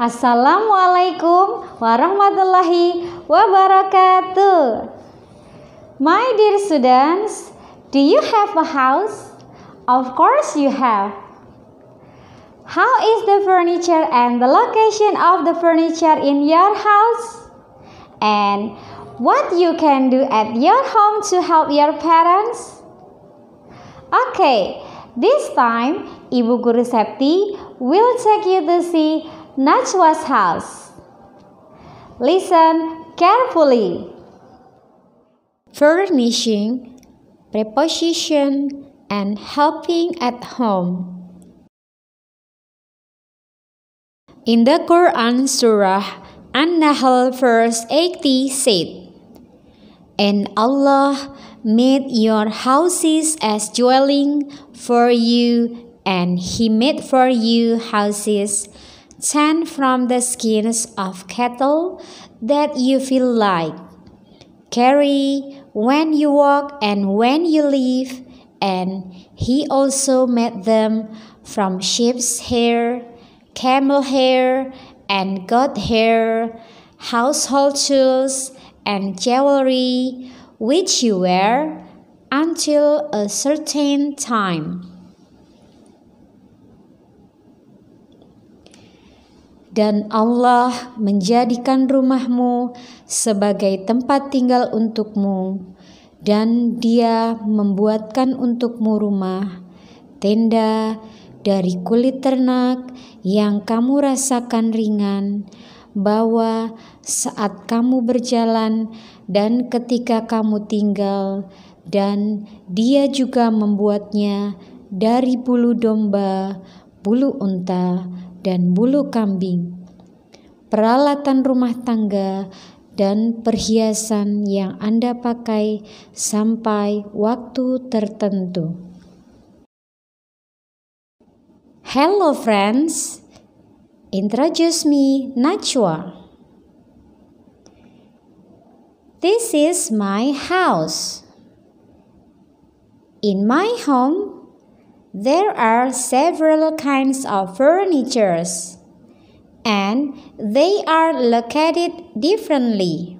Assalamualaikum warahmatullahi wabarakatuh. My dear students, do you have a house? Of course you have. How is the furniture and the location of the furniture in your house? And what you can do at your home to help your parents? Okay, this time Ibu Guru Septi will take you to see Najwa's house. Listen carefully. Furnishing, preposition, and helping at home. In the Quran Surah An-Nahl verse 80 said, And Allah made your houses as dwelling for you, and He made for you houses tan from the skins of cattle that you feel like. Carry when you walk and when you leave, and he also made them from sheep's hair, camel hair, and goat hair, household tools, and jewelry, which you wear until a certain time. dan Allah menjadikan rumahmu sebagai tempat tinggal untukmu, dan Dia membuatkan untukmu rumah, tenda dari kulit ternak yang kamu rasakan ringan, bahwa saat kamu berjalan dan ketika kamu tinggal, dan Dia juga membuatnya dari bulu domba, bulu unta, dan bulu kambing, peralatan rumah tangga, dan perhiasan yang Anda pakai sampai waktu tertentu. Hello friends, introduce me Nachwa. This is my house. In my home, There are several kinds of furnitures and they are located differently.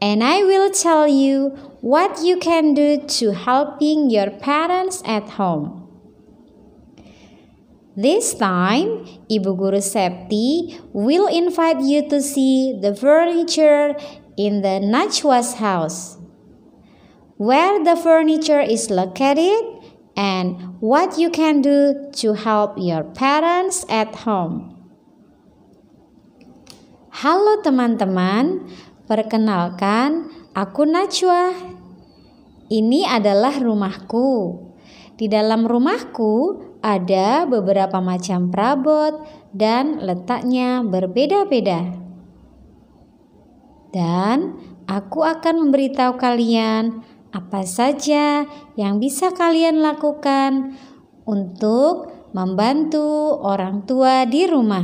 And I will tell you what you can do to helping your parents at home. This time, Ibu Guru Septi will invite you to see the furniture in the Nachwa's house. Where the furniture is located and what you can do to help your parents at home. Halo teman-teman, perkenalkan aku Najwa. Ini adalah rumahku. Di dalam rumahku ada beberapa macam perabot dan letaknya berbeda-beda. Dan aku akan memberitahu kalian apa saja yang bisa kalian lakukan untuk membantu orang tua di rumah.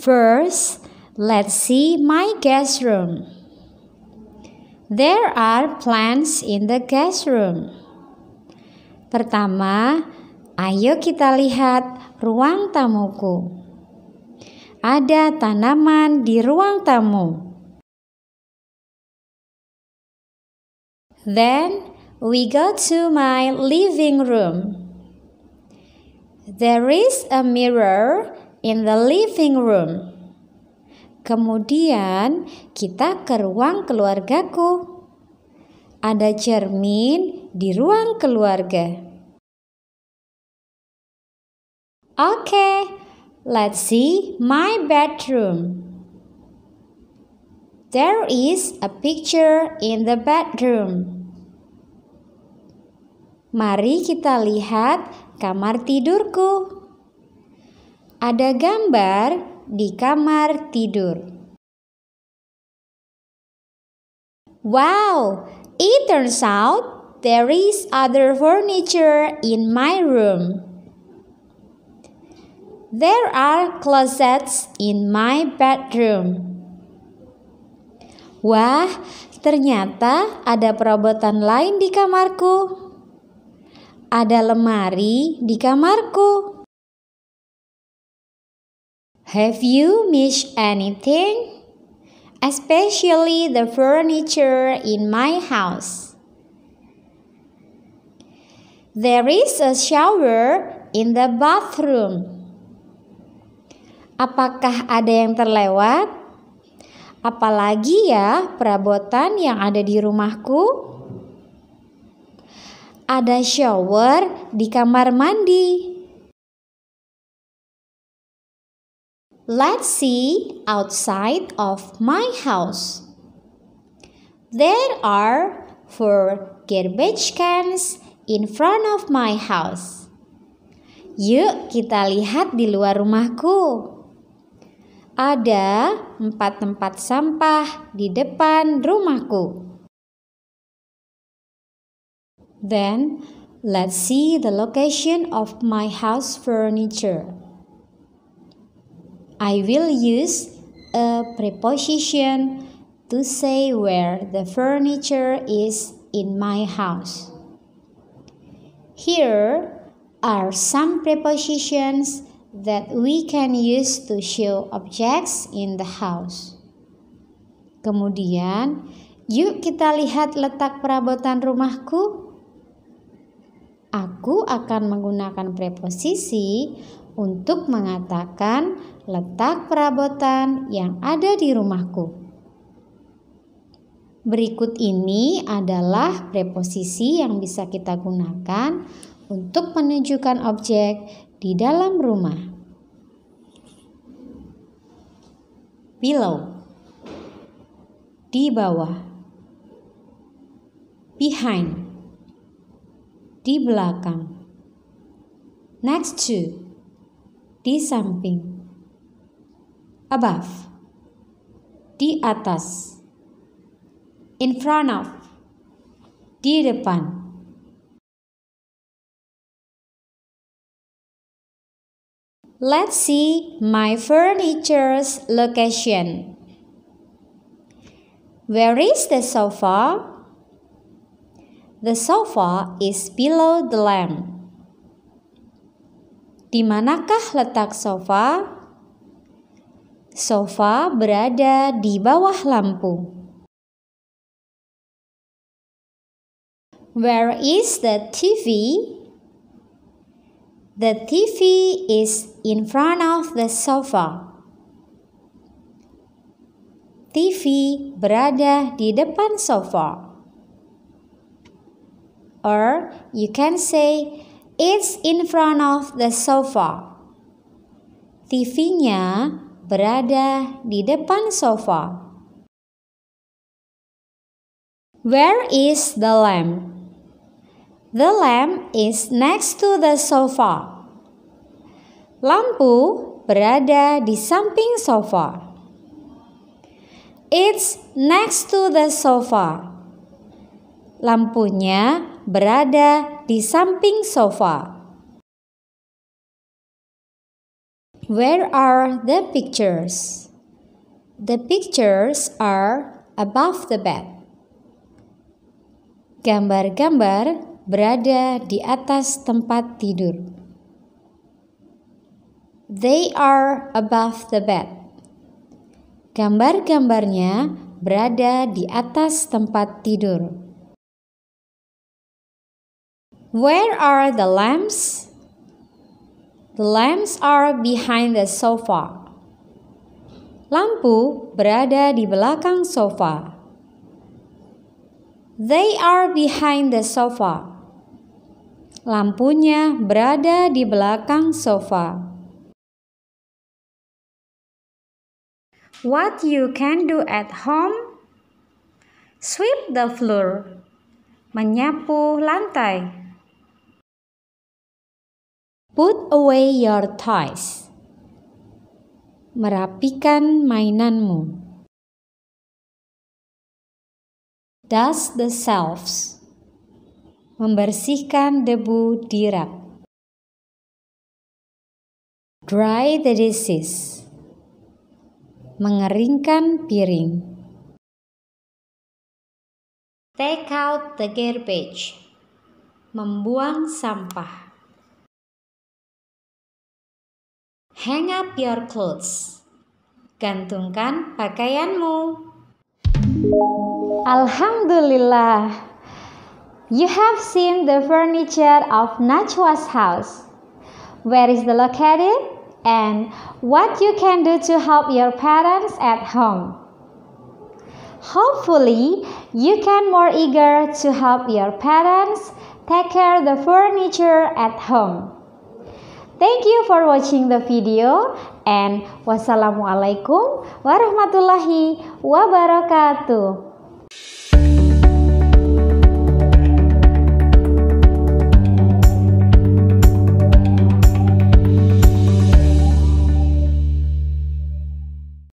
First, let's see my guest room. There are plants in the guest room. Pertama, ayo kita lihat ruang tamuku. Ada tanaman di ruang tamu. Then we go to my living room. There is a mirror in the living room. Kemudian kita ke ruang keluargaku. Ada cermin di ruang keluarga. Okay, let's see my bedroom. There is a picture in the bedroom. Mari kita lihat kamar tidurku. Ada gambar di kamar tidur. Wow, it turns out there is other furniture in my room. There are closets in my bedroom. Wah, ternyata ada perabotan lain di kamarku. Ada lemari di kamarku. Have you missed anything? Especially the furniture in my house. There is a shower in the bathroom. Apakah ada yang terlewat? Apalagi ya perabotan yang ada di rumahku? ada shower di kamar mandi. Let's see outside of my house. There are four garbage cans in front of my house. Yuk kita lihat di luar rumahku. Ada empat tempat sampah di depan rumahku. Then, let's see the location of my house furniture. I will use a preposition to say where the furniture is in my house. Here are some prepositions that we can use to show objects in the house. Kemudian, yuk kita lihat letak perabotan rumahku. Aku akan menggunakan preposisi untuk mengatakan letak perabotan yang ada di rumahku. Berikut ini adalah preposisi yang bisa kita gunakan untuk menunjukkan objek di dalam rumah. Below di bawah behind di belakang next to di samping above di atas in front of di depan Let's see my furniture's location. Where is the sofa? The sofa is below the lamp. Di manakah letak sofa? Sofa berada di bawah lampu. Where is the TV? The TV is in front of the sofa. TV berada di depan sofa. Or you can say, It's in front of the sofa. TV-nya berada di depan sofa. Where is the lamp? The lamp is next to the sofa. Lampu berada di samping sofa. It's next to the sofa. Lampunya berada di samping sofa. Where are the pictures? The pictures are above the bed. Gambar-gambar berada di atas tempat tidur. They are above the bed. Gambar-gambarnya berada di atas tempat tidur. Where are the lamps? The lamps are behind the sofa. Lampu berada di belakang sofa. They are behind the sofa. Lampunya berada di belakang sofa. What you can do at home? Sweep the floor. Menyapu lantai. Put away your toys. Merapikan mainanmu. Dust the shelves. Membersihkan debu di rak. Dry the dishes. Mengeringkan piring. Take out the garbage. Membuang sampah. Hang up your clothes. Gantungkan pakaianmu. Alhamdulillah. You have seen the furniture of Najwa's house. Where is the located? And what you can do to help your parents at home. Hopefully, you can more eager to help your parents take care of the furniture at home. Thank you for watching the video and wassalamualaikum warahmatullahi wabarakatuh.